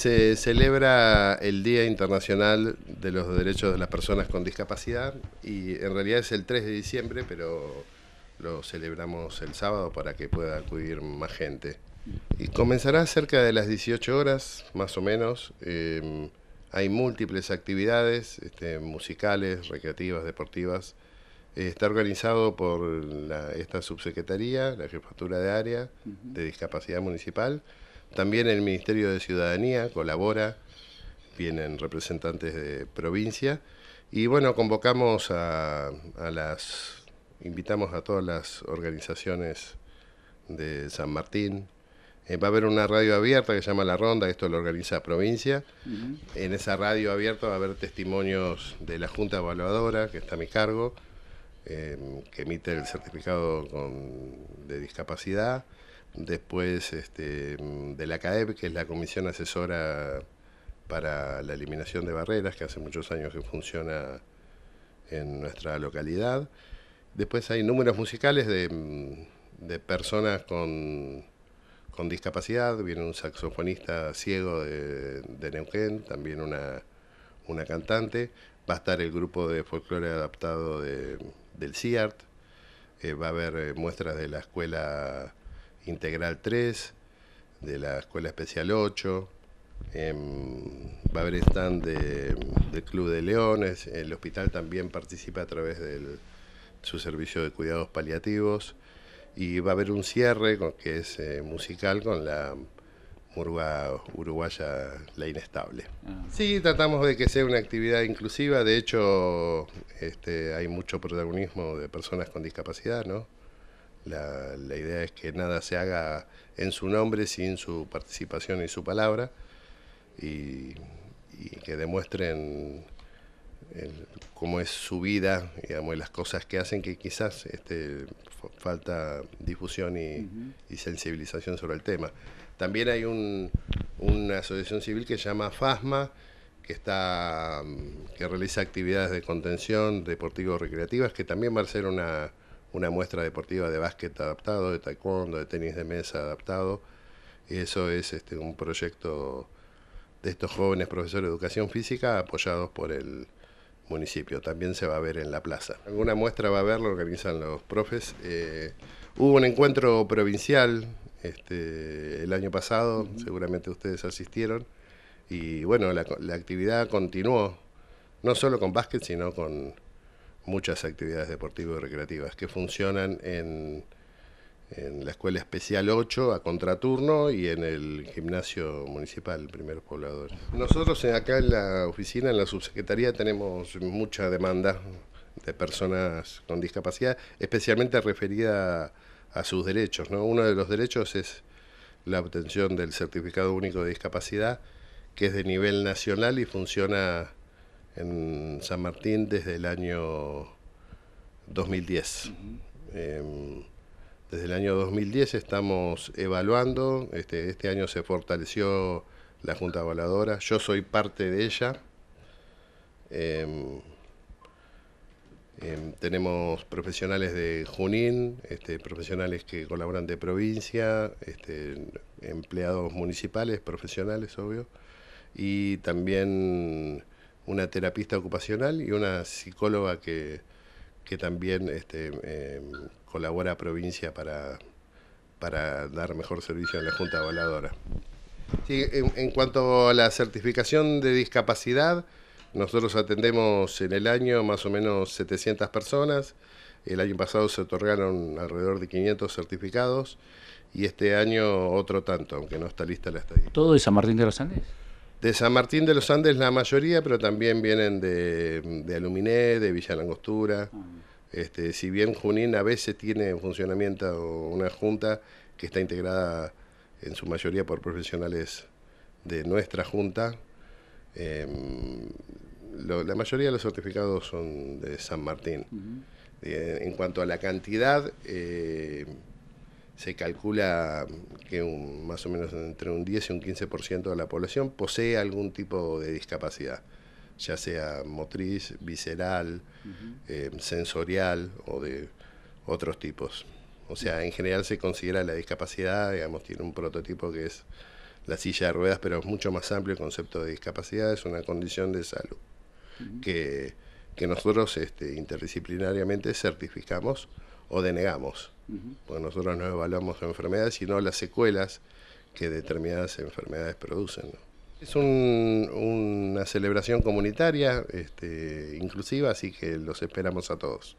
Se celebra el Día Internacional de los Derechos de las Personas con Discapacidad y en realidad es el 3 de diciembre, pero lo celebramos el sábado para que pueda acudir más gente. Y comenzará cerca de las 18 horas, más o menos. Em, hay múltiples actividades este, musicales, recreativas, deportivas. Eh, está organizado por esta subsecretaría, la Jefatura de Área de Discapacidad Municipal también el Ministerio de Ciudadanía colabora, vienen representantes de provincia y bueno, convocamos a, a las, invitamos a todas las organizaciones de San Martín, eh, va a haber una radio abierta que se llama La Ronda, esto lo organiza provincia. En esa radio abierta va a haber testimonios de la Junta Evaluadora, que está a mi cargo, eh, que emite el certificado de discapacidad después este, mm, de la CAEB, que es la Comisión Asesora para la Eliminación de Barreras, que hace muchos años que funciona en nuestra localidad. Después hay números musicales de, mm, personas con, con, discapacidad, viene un saxofonista ciego de, Neuquén, también una, cantante, va a estar el grupo de folclore adaptado del CIART, eh, va a haber eh, muestras de la escuela Integral 3, de la Escuela Especial 8. Em, va a haber stand del Club de Leones. El hospital también participa a través de su servicio de cuidados paliativos. Y va a haber un cierre que es eh, musical con la murga uruguaya La Inestable. Ah. Sí, tratamos de que sea una actividad inclusiva. De hecho, este, hay mucho protagonismo de personas con discapacidad, ¿no? La, la, idea es que nada se haga en su nombre sin su participación y su palabra y, y que demuestren cómo es su vida y las cosas que hacen que quizás este, falta difusión y, y, sensibilización sobre el tema. También hay una asociación civil que se llama FASMA, que, está, mm, que realiza actividades de contención deportivo-recreativas, que también va a ser una, una muestra deportiva de básquet adaptado, de taekwondo, de tenis de mesa adaptado. Y eso es este, un proyecto de estos jóvenes profesores de educación física apoyados por el municipio. También se va a ver en la plaza. Alguna muestra va a haber, lo organizan los profes. Eh, hubo un encuentro provincial este, el año pasado, seguramente ustedes asistieron. Y bueno, la, la actividad continuó, no solo con básquet, sino con muchas actividades deportivas y recreativas que funcionan en, en la Escuela Especial 8 a contraturno y en el Gimnasio Municipal primer Poblador. Nosotros acá en la oficina, en la subsecretaría, tenemos mucha demanda de personas con discapacidad, especialmente referida a sus derechos. ¿no? Uno de los derechos es la obtención del Certificado Único de Discapacidad, que es de nivel nacional y funciona en San Martín desde el año 2010. Em, desde el año 2010 estamos evaluando, este, este, año se fortaleció la Junta Evaluadora, yo soy parte de ella. Em, em, tenemos profesionales de Junín, este, profesionales que colaboran de provincia, este, empleados municipales, profesionales, obvio, y también una terapista ocupacional y una psicóloga que, también este, em, colabora a provincia para, para dar mejor servicio a la Junta Avaladora. en, cuanto a la certificación de discapacidad, nosotros atendemos en el año más o menos 700 personas. El año pasado se otorgaron alrededor de 500 certificados y este año otro tanto, aunque no está lista la estadística. ¿Todo de San Martín de los Andes? De San Martín de los Andes la mayoría, pero también vienen de, Aluminé, de Villa Langostura. Este, si bien Junín a veces tiene en funcionamiento una junta que está integrada en su mayoría por profesionales de nuestra junta, em, la mayoría de los certificados son de San Martín. Eh, en cuanto a la cantidad, eh, se calcula que más o menos entre un 10 y un 15% de la población posee algún tipo de discapacidad, ya sea motriz, visceral, eh, sensorial o de otros tipos. O sea, en general se considera la discapacidad, digamos, tiene un prototipo que es la silla de ruedas, pero es mucho más amplio el concepto de discapacidad, es una condición de salud que, que, nosotros este, interdisciplinariamente certificamos o denegamos nosotros no evaluamos enfermedades, sino las secuelas que determinadas enfermedades producen. Es una celebración comunitaria, este, inclusiva, así que los esperamos a todos.